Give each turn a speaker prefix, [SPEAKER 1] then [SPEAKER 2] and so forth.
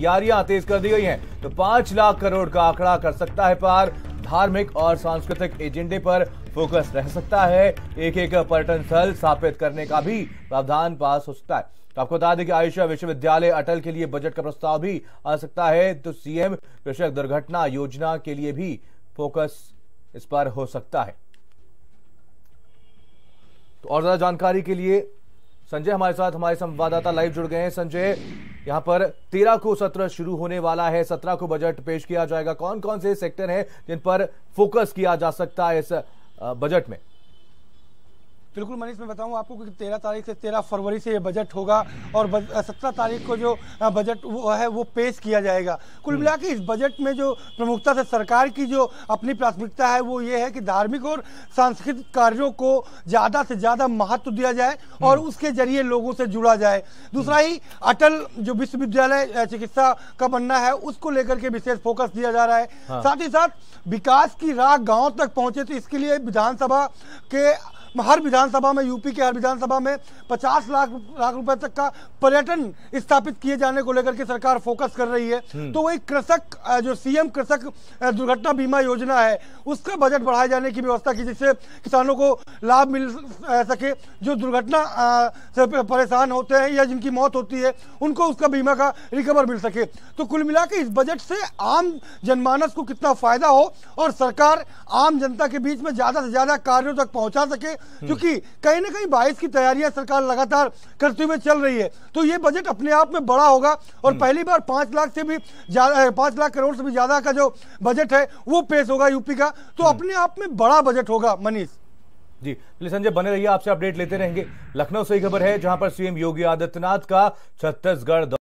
[SPEAKER 1] तैयारियां तेज कर दी गई हैं तो पांच लाख करोड़ का आंकड़ा कर सकता है पार धार्मिक और सांस्कृतिक एजेंडे पर फोकस रह सकता है एक एक पर्यटन स्थल स्थापित करने का भी प्रावधान पास हो सकता है तो आपको बता दें कि आयुषा विश्वविद्यालय अटल के लिए बजट का प्रस्ताव भी आ सकता है तो सीएम कृषक दुर्घटना योजना के लिए भी फोकस इस पर हो सकता है तो और ज्यादा जानकारी के लिए संजय हमारे साथ हमारे संवाददाता लाइव जुड़ गए हैं संजय यहां पर तेरह को सत्र शुरू होने वाला है सत्रह को बजट पेश किया जाएगा कौन कौन से सेक्टर हैं जिन पर फोकस किया जा सकता है इस बजट में
[SPEAKER 2] बिल्कुल मनीष मैं बताऊं आपको कि तेरह तारीख से तेरह फरवरी से ये बजट होगा और सत्रह तारीख को जो बजट वो है वो पेश किया जाएगा कुल हम्म। मिला के इस बजट में जो प्रमुखता से सरकार की जो अपनी प्राथमिकता है वो ये है कि धार्मिक और सांस्कृतिक कार्यों को ज़्यादा से ज़्यादा महत्व दिया जाए और हम्म। उसके जरिए लोगों से जुड़ा जाए दूसरा हम्म। ही अटल जो विश्वविद्यालय चिकित्सा का बनना है उसको लेकर के विशेष फोकस दिया जा रहा है हाँ। साथ ही साथ विकास की राह गाँव तक पहुँचे तो इसके लिए विधानसभा के हर विधानसभा में यूपी के हर विधानसभा में 50 लाख लाख रुपए तक का पर्यटन स्थापित किए जाने को लेकर के सरकार फोकस कर रही है हम्म। तो वही कृषक जो सीएम कृषक दुर्घटना बीमा योजना है उसका बजट बढ़ाए जाने की व्यवस्था की जिससे किसानों को लाभ मिल सके जो दुर्घटना से परेशान होते हैं या जिनकी मौत होती है उनको उसका बीमा का रिकवर मिल सके तो कुल मिला इस बजट से आम जनमानस को कितना फायदा हो और सरकार आम जनता के बीच में ज़्यादा से ज़्यादा कार्यों तक पहुँचा सके हम्म। क्योंकि कहीं ना कहीं बाईस की तैयारियां सरकार लगातार करते हुए चल रही है तो ये बजट अपने आप में बड़ा होगा और हम्म। पहली बार पांच लाख से भी पांच लाख करोड़ से भी ज़्यादा का जो बजट है वो पेश होगा यूपी का तो हम्म।
[SPEAKER 1] अपने आप में बड़ा बजट होगा मनीष जी चलिए संजय बने रहिए आपसे अपडेट लेते रहेंगे लखनऊ से ही खबर है जहां पर सीएम योगी आदित्यनाथ का छत्तीसगढ़